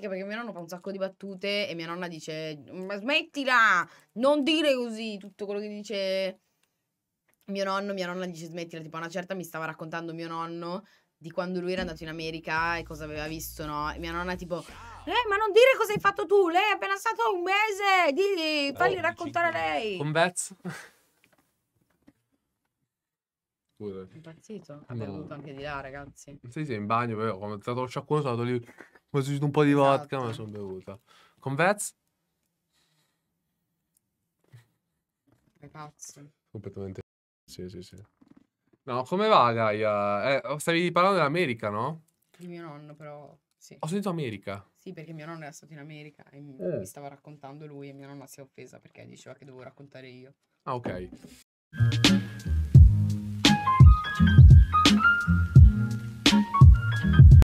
simpatica perché mio nonno fa un sacco di battute e mia nonna dice ma smettila, non dire così, tutto quello che dice mio nonno, mia nonna dice smettila, tipo una certa mi stava raccontando mio nonno di quando lui era andato in America e cosa aveva visto, no? E mia nonna tipo, eh, ma non dire cosa hai fatto tu, lei è appena stato un mese, digli, falli oh, raccontare a lei. Con Bets? Scusa. Impazzito. Ha no. bevuto anche di là, ragazzi. Sì, sì, in bagno, però, quando è stato lo sciacquo, sono stato lì... Mi Ho aggiunto un po' di esatto. vodka, ma esatto. sono bevuta. Con Vez? Ragazzi. Completamente. Sì, sì, sì. No, come va, Gaia? Eh, oh, stavi parlando dell'America, no? Di mio nonno, però. Sì. Ho sentito America. Sì, perché mio nonno era stato in America e mi, eh. mi stava raccontando lui e mia nonna si è offesa perché diceva che dovevo raccontare io. Ah, ok.